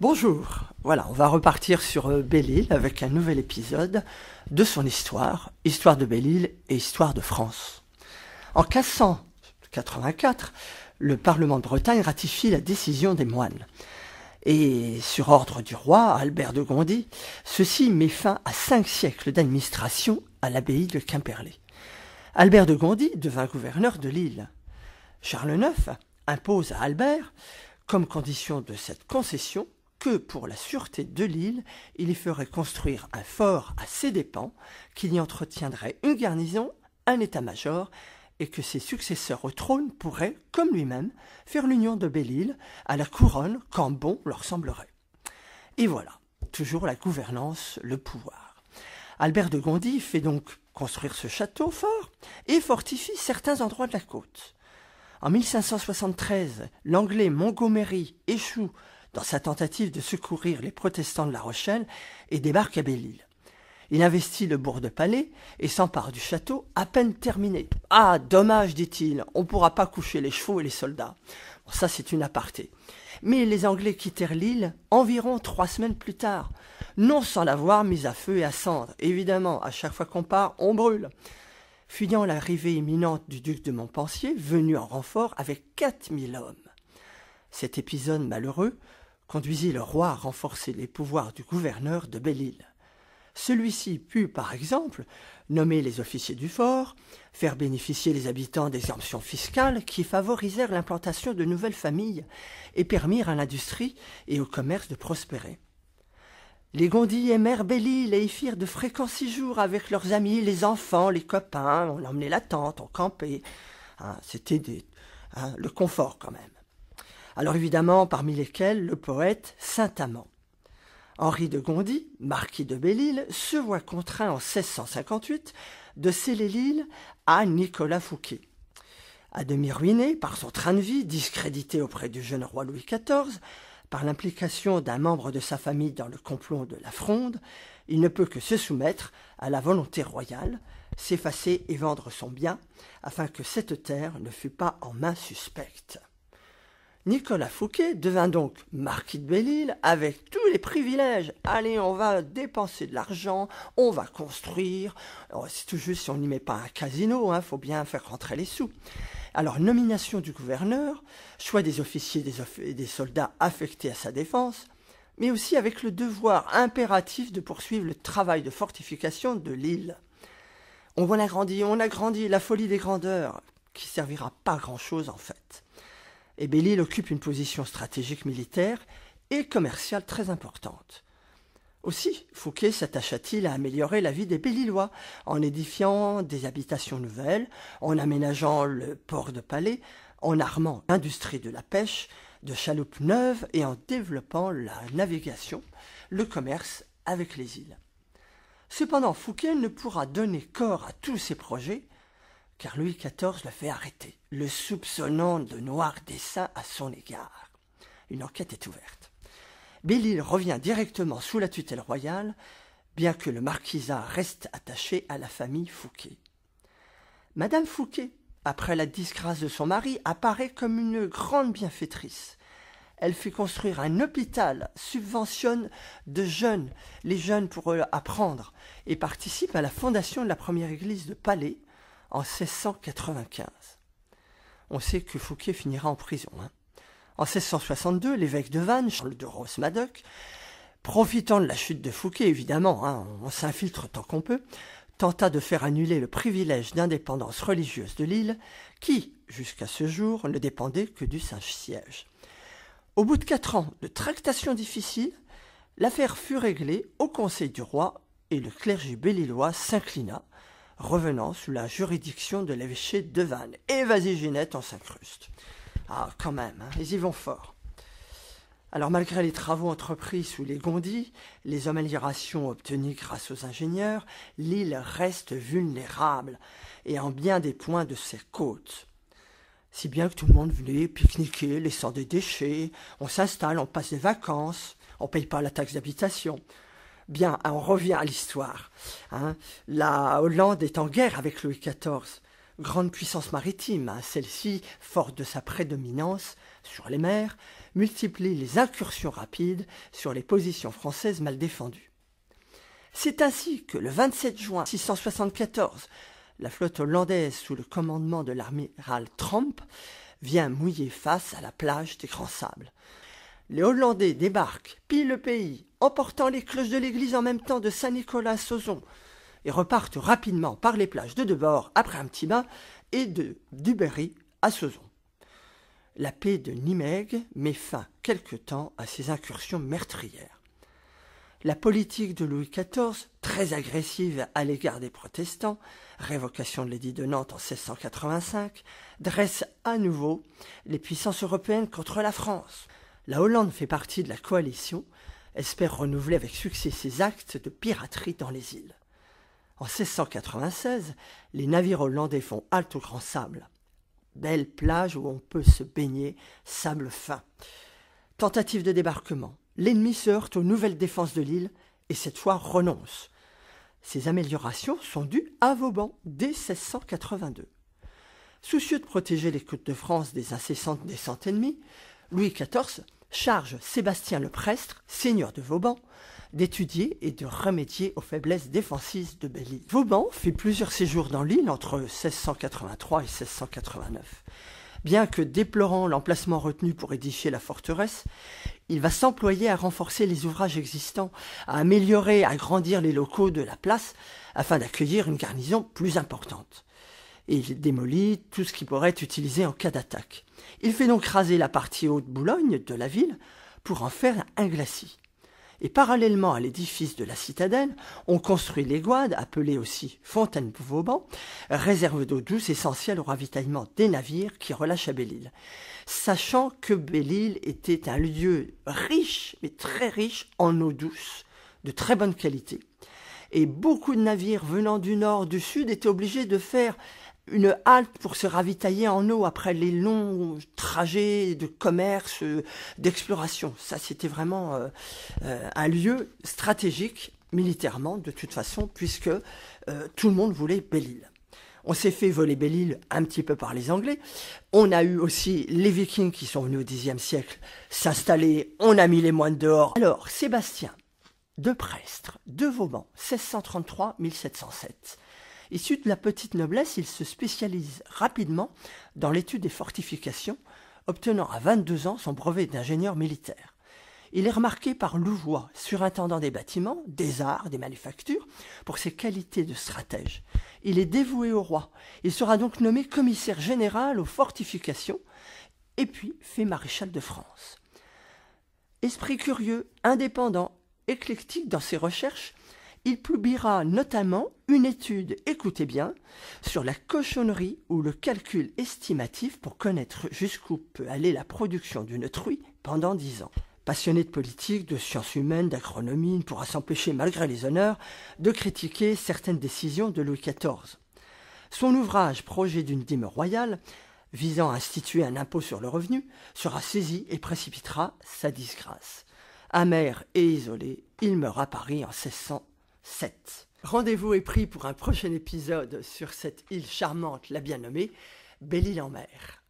Bonjour, voilà, on va repartir sur euh, Belle-Île avec un nouvel épisode de son histoire, histoire de Belle-Île et histoire de France. En 1584, le Parlement de Bretagne ratifie la décision des moines. Et sur ordre du roi Albert de Gondy, ceci met fin à cinq siècles d'administration à l'abbaye de Quimperlé. Albert de Gondy devint gouverneur de l'île. Charles IX impose à Albert, comme condition de cette concession, que pour la sûreté de l'île, il y ferait construire un fort à ses dépens, qu'il y entretiendrait une garnison, un état-major, et que ses successeurs au trône pourraient, comme lui-même, faire l'union de Belle-Île à la couronne quand bon leur semblerait. Et voilà, toujours la gouvernance, le pouvoir. Albert de Gondy fait donc construire ce château fort et fortifie certains endroits de la côte. En 1573, l'anglais Montgomery échoue dans sa tentative de secourir les protestants de La Rochelle et débarque à Belle-Île. Il investit le bourg de Palais et s'empare du château à peine terminé. Ah, dommage, dit-il, on ne pourra pas coucher les chevaux et les soldats. ça, c'est une aparté. Mais les Anglais quittèrent l'île environ trois semaines plus tard, non sans l'avoir mise à feu et à cendre. Évidemment, à chaque fois qu'on part, on brûle. Fuyant l'arrivée imminente du duc de Montpensier, venu en renfort avec 4000 hommes. Cet épisode malheureux conduisit le roi à renforcer les pouvoirs du gouverneur de Belle-Île. Celui-ci put, par exemple, nommer les officiers du fort, faire bénéficier les habitants d'exemptions fiscales qui favorisèrent l'implantation de nouvelles familles et permirent à l'industrie et au commerce de prospérer. Les Gondis aimèrent Belle-Île et y firent de fréquents séjours avec leurs amis, les enfants, les copains, on emmenait la tente, on campait. Ah, c'était hein, le confort quand même alors évidemment parmi lesquels le poète Saint-Amand. Henri de Gondy, marquis de Belle-Île, se voit contraint en 1658 de sceller l'île à Nicolas Fouquet. À demi ruiné par son train de vie, discrédité auprès du jeune roi Louis XIV, par l'implication d'un membre de sa famille dans le complot de la Fronde, il ne peut que se soumettre à la volonté royale, s'effacer et vendre son bien, afin que cette terre ne fût pas en main suspecte. Nicolas Fouquet devint donc marquis de Belle-Île avec tous les privilèges. Allez, on va dépenser de l'argent, on va construire. Oh, c'est tout juste si on n'y met pas un casino, il hein, faut bien faire rentrer les sous. Alors, nomination du gouverneur, choix des officiers et des, soldats affectés à sa défense, mais aussi avec le devoir impératif de poursuivre le travail de fortification de l'île. On a l'agrandir, on a la folie des grandeurs, qui servira pas grand-chose en fait et eh belle occupe une position stratégique militaire et commerciale très importante. Aussi, Fouquet s'attacha-t-il à améliorer la vie des Bélillois en édifiant des habitations nouvelles, en aménageant le port de Palais, en armant l'industrie de la pêche, de chaloupes neuves et en développant la navigation, le commerce avec les îles. Cependant, Fouquet ne pourra donner corps à tous ses projets car Louis XIV le fait arrêter, le soupçonnant de noirs desseins à son égard. Une enquête est ouverte. belle revient directement sous la tutelle royale, bien que le marquisat reste attaché à la famille Fouquet. Madame Fouquet, après la disgrâce de son mari, apparaît comme une grande bienfaitrice. Elle fait construire un hôpital, subventionne de jeunes, les jeunes pour apprendre, et participe à la fondation de la première église de Palais, en 1695. On sait que Fouquet finira en prison. Hein. En 1662, l'évêque de Vannes, Charles de Rosmadoc, profitant de la chute de Fouquet, évidemment, hein, on s'infiltre tant qu'on peut, tenta de faire annuler le privilège d'indépendance religieuse de l'île, qui, jusqu'à ce jour, ne dépendait que du Saint-Siège. Au bout de quatre ans de tractations difficiles, l'affaire fut réglée au Conseil du roi et le clergé bellillois s'inclina, revenant sous la juridiction de l'évêché de Vannes. Et vas-y Ginette, on s'incruste. Ah, quand même, hein, ils y vont fort. Alors malgré les travaux entrepris sous les Gondis, les améliorations obtenues grâce aux ingénieurs, l'île reste vulnérable et en bien des points de ses côtes. Si bien que tout le monde venait pique-niquer, laissant des déchets, on s'installe, on passe des vacances, on ne paye pas la taxe d'habitation, Bien, on revient à l'histoire. Hein. La Hollande est en guerre avec Louis XIV. Grande puissance maritime, hein. celle-ci, forte de sa prédominance sur les mers, multiplie les incursions rapides sur les positions françaises mal défendues. C'est ainsi que le 27 juin 674, la flotte hollandaise sous le commandement de l'amiral Tromp vient mouiller face à la plage des Grands Sables les Hollandais débarquent, pillent le pays, emportant les cloches de l'église en même temps de Saint-Nicolas-Sauzon, à et repartent rapidement par les plages de Debord après un petit bain et de Duberry à Sauzon. La paix de Nimègue met fin quelque temps à ces incursions meurtrières. La politique de Louis XIV, très agressive à l'égard des protestants, révocation de l'édit de Nantes en 1685, dresse à nouveau les puissances européennes contre la France la Hollande fait partie de la coalition, espère renouveler avec succès ses actes de piraterie dans les îles. En 1696, les navires hollandais font halte au Grand Sable. Belle plage où on peut se baigner, sable fin. Tentative de débarquement. L'ennemi se heurte aux nouvelles défenses de l'île et cette fois renonce. Ces améliorations sont dues à Vauban dès 1682. Soucieux de protéger les côtes de France des incessantes descentes ennemies, Louis XIV charge Sébastien le Prestre, seigneur de Vauban, d'étudier et de remédier aux faiblesses défensives de Belle-Île. Vauban fait plusieurs séjours dans l'île entre 1683 et 1689. Bien que déplorant l'emplacement retenu pour édifier la forteresse, il va s'employer à renforcer les ouvrages existants, à améliorer, à agrandir les locaux de la place afin d'accueillir une garnison plus importante et il démolit tout ce qui pourrait être utilisé en cas d'attaque. Il fait donc raser la partie haute Boulogne de la ville pour en faire un glacis. Et parallèlement à l'édifice de la citadelle, on construit les guades appelées aussi fontaine Vauban, réserve d'eau douce essentielle au ravitaillement des navires qui relâchent à Belle-Île. Sachant que Belle-Île était un lieu riche, mais très riche en eau douce, de très bonne qualité. Et beaucoup de navires venant du nord, du sud étaient obligés de faire une halte pour se ravitailler en eau après les longs trajets de commerce, d'exploration. Ça, c'était vraiment euh, euh, un lieu stratégique militairement, de toute façon, puisque euh, tout le monde voulait Belle-Île. On s'est fait voler Belle-Île un petit peu par les Anglais. On a eu aussi les Vikings qui sont venus au Xe siècle s'installer. On a mis les moines dehors. Alors, Sébastien de Prestre, de Vauban, 1633-1707 Issu de la petite noblesse, il se spécialise rapidement dans l'étude des fortifications, obtenant à 22 ans son brevet d'ingénieur militaire. Il est remarqué par Louvois, surintendant des bâtiments, des arts, des manufactures, pour ses qualités de stratège. Il est dévoué au roi. Il sera donc nommé commissaire général aux fortifications, et puis fait maréchal de France. Esprit curieux, indépendant, éclectique dans ses recherches, il publiera notamment une étude, écoutez bien, sur la cochonnerie ou le calcul estimatif pour connaître jusqu'où peut aller la production d'une truie pendant dix ans. Passionné de politique, de sciences humaines, d'agronomie, ne pourra s'empêcher, malgré les honneurs, de critiquer certaines décisions de Louis XIV. Son ouvrage Projet d'une dîme royale, visant à instituer un impôt sur le revenu, sera saisi et précipitera sa disgrâce. Amer et isolé, il meurt à Paris en 1600. 7. Rendez-vous est pris pour un prochain épisode sur cette île charmante, la bien nommée, Belle-Île en mer.